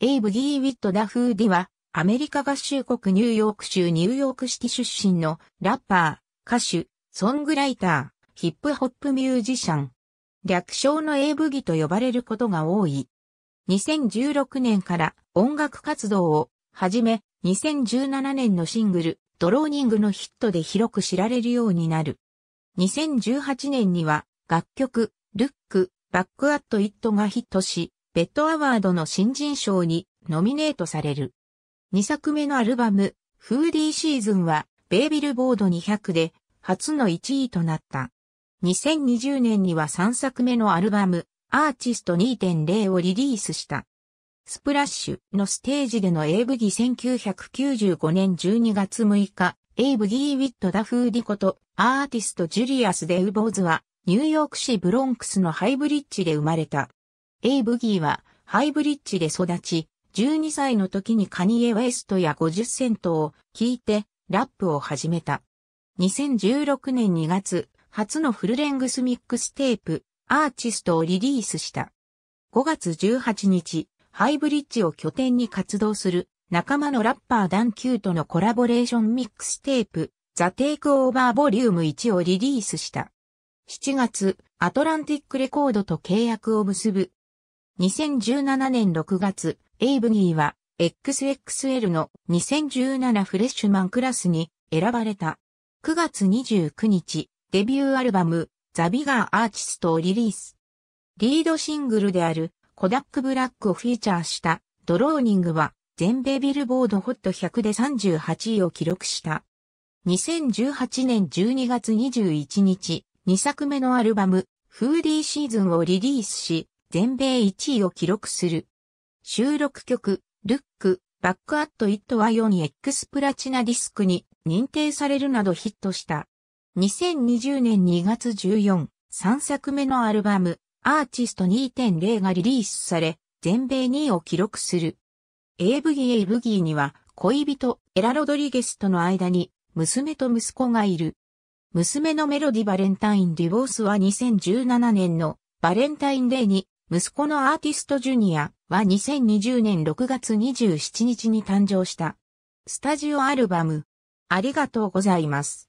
エイブ・ディー・ウィット・ダフーディは、アメリカ合衆国ニューヨーク州ニューヨークシティ出身のラッパー、歌手、ソングライター、ヒップホップミュージシャン。略称のエイブギと呼ばれることが多い。2016年から音楽活動を始め、2017年のシングル、ドローニングのヒットで広く知られるようになる。2018年には楽曲、ルック、バックアットイットがヒットし、レッドアワードの新人賞にノミネートされる。2作目のアルバム、フーディーシーズンは、ベイビルボード200で、初の1位となった。2020年には3作目のアルバム、アーチスト2.0をリリースした。スプラッシュのステージでのエイブギ1995年12月6日、エイブギー・ウィット・ダ・フーディこと、アーティスト・ジュリアス・デウボーズは、ニューヨーク市ブロンクスのハイブリッジで生まれた。エイ・ブギーはハイブリッジで育ち、12歳の時にカニエ・ウェストや50セントを聴いてラップを始めた。2016年2月、初のフルレングスミックステープ、アーチストをリリースした。5月18日、ハイブリッジを拠点に活動する仲間のラッパーダン・キューとのコラボレーションミックステープ、ザ・テイク・オーバー・ボリューム1をリリースした。7月、アトランティックレコードと契約を結ぶ2017年6月、エイブギーは XXL の2017フレッシュマンクラスに選ばれた。9月29日、デビューアルバム、ザ・ビガー・アーティストをリリース。リードシングルである、コダック・ブラックをフィーチャーした、ドローニングは、全米ビルボードホット100で38位を記録した。2018年12月21日、2作目のアルバム、フーディーシーズンをリリースし、全米1位を記録する。収録曲、ルック、バックアットイットはッに X プラチナディスクに認定されるなどヒットした。2020年2月14、3作目のアルバム、アーチスト2.0がリリースされ、全米2位を記録する。エイブギエイブギーには、恋人、エラ・ロドリゲスとの間に、娘と息子がいる。娘のメロディ・バレンタイン・ディボースは2017年のバレンタインデーに息子のアーティストジュニアは2020年6月27日に誕生した。スタジオアルバム。ありがとうございます。